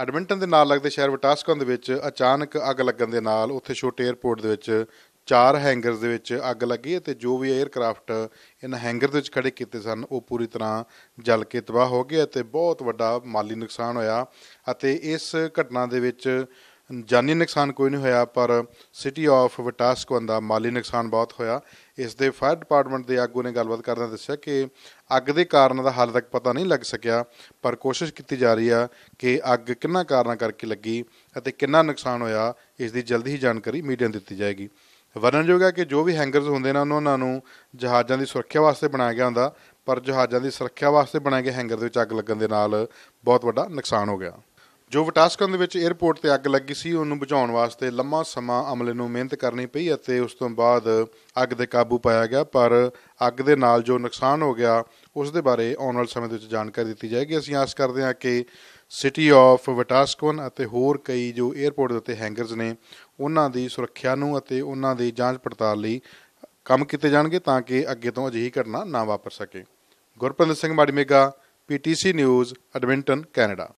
Edmonton ਦੇ ਨਾਲ ਲੱਗਦੇ ਸ਼ਹਿਰ ਵਟਾਸਕਨ ਦੇ ਵਿੱਚ ਅਚਾਨਕ ਅੱਗ ਲੱਗਣ ਦੇ ਨਾਲ ਉੱਥੇ ਛੋਟੇ 에ਰਪੋਰਟ ਦੇ ਵਿੱਚ ਚਾਰ ਹੈਂਗਰਸ ਦੇ ਵਿੱਚ ਅੱਗ ਲੱਗੀ ਅਤੇ ਜੋ ਵੀ 에ਅਰਕ੍ਰਾਫਟ ਇਹਨਾਂ ਹੈਂਗਰ ਦੇ ਵਿੱਚ ਖੜੇ ਕੀਤੇ ਸਨ ਉਹ ਪੂਰੀ ਤਰ੍ਹਾਂ ਜਲ ਕੇ ਤਬਾਹ ਹੋ ਗਏ ਅਤੇ ਬਹੁਤ ਵੱਡਾ ਮਾਲੀ ਨੁਕਸਾਨ ਹੋਇਆ ਅਤੇ ਇਸ ਘਟਨਾ ਦੇ ਵਿੱਚ ਜਾਨੀ ਨੁਕਸਾਨ ਕੋਈ ਨਹੀਂ ਹੋਇਆ ਪਰ ਸਿਟੀ ਆਫ ਵਟਾਸਕੋਨ ਦਾ ਮਾਲੀ ਨੁਕਸਾਨ ਬਹੁਤ ਹੋਇਆ ਇਸ ਦੇ ਫਾਇਰ ਡਿਪਾਰਟਮੈਂਟ ਦੇ ਆਗੂ ਨੇ ਗੱਲਬਾਤ ਕਰਦਿਆਂ ਦੱਸਿਆ ਕਿ ਅੱਗ ਦੇ ਕਾਰਨ ਦਾ ਹਾਲ ਤੱਕ ਪਤਾ ਨਹੀਂ ਲੱਗ ਸਕਿਆ ਪਰ ਕੋਸ਼ਿਸ਼ ਕੀਤੀ ਜਾ ਰਹੀ ਆ ਕਿ ਅੱਗ ਕਿੰਨਾ ਕਾਰਨਾਂ ਕਰਕੇ ਲੱਗੀ ਅਤੇ ਕਿੰਨਾ ਨੁਕਸਾਨ ਹੋਇਆ ਇਸ ਦੀ ਜਲਦੀ ਹੀ ਜਾਣਕਾਰੀ ਮੀਡੀਆ ਨੂੰ ਦਿੱਤੀ ਜਾਏਗੀ ਵਰਣਨਯੋਗ ਹੈ ਕਿ ਜੋ ਵੀ ਹੈਂਗਰਸ ਹੁੰਦੇ ਨੇ ਉਹਨਾਂ ਨੂੰ ਜਹਾਜ਼ਾਂ ਦੀ ਸੁਰੱਖਿਆ ਵਾਸਤੇ ਬਣਾਇਆ ਗਿਆ ਹੁੰਦਾ ਪਰ ਜਹਾਜ਼ਾਂ ਦੀ ਸੁਰੱਖਿਆ ਵਾਸਤੇ ਬਣਾਏ ਗਏ ਹੈਂਗਰ ਦੇ ਵਿੱਚ ਅੱਗ ਲੱਗਣ ਦੇ ਨਾਲ ਬਹੁਤ ਵੱਡਾ ਨੁਕਸਾਨ ਹੋ ਗਿਆ ਜੋ ਵਟਾਸਕਨ ਦੇ ਵਿੱਚ 에어ਪੋਰਟ ਤੇ ਅੱਗ ਲੱਗੀ ਸੀ ਉਹਨੂੰ ਬੁਝਾਉਣ ਵਾਸਤੇ ਲੰਮਾ ਸਮਾਂ ਅਮਲੇ ਨੂੰ ਮਿਹਨਤ ਕਰਨੀ ਪਈ ਅਤੇ ਉਸ ਤੋਂ ਬਾਅਦ ਅੱਗ ਦੇ ਕਾਬੂ ਪਾਇਆ ਗਿਆ ਪਰ ਅੱਗ ਦੇ ਨਾਲ ਜੋ ਨੁਕਸਾਨ ਹੋ ਗਿਆ ਉਸ ਦੇ ਬਾਰੇ ਆਉਣ ਵਾਲੇ ਸਮੇਂ ਦੇ ਵਿੱਚ ਜਾਣਕਾਰੀ ਦਿੱਤੀ ਜਾਏਗੀ ਅਸੀਂ ਆਸ ਕਰਦੇ ਹਾਂ ਕਿ ਸਿਟੀ ਆਫ ਵਟਾਸਕਨ ਅਤੇ ਹੋਰ ਕਈ ਜੋ 에어ਪੋਰਟ ਦੇ ਉੱਤੇ ਹੈਂਗਰਸ ਨੇ ਉਹਨਾਂ ਦੀ ਸੁਰੱਖਿਆ ਨੂੰ ਅਤੇ ਉਹਨਾਂ ਦੀ ਜਾਂਚ ਪੜਤਾਲ ਲਈ ਕੰਮ ਕੀਤੇ ਜਾਣਗੇ ਤਾਂ ਕਿ ਅੱਗੇ ਤੋਂ ਅਜਿਹੀ ਘਟਨਾ ਨਾ ਵਾਪਰ ਸਕੇ Gurpreet Singh Mari Mega PTC news Edmonton Canada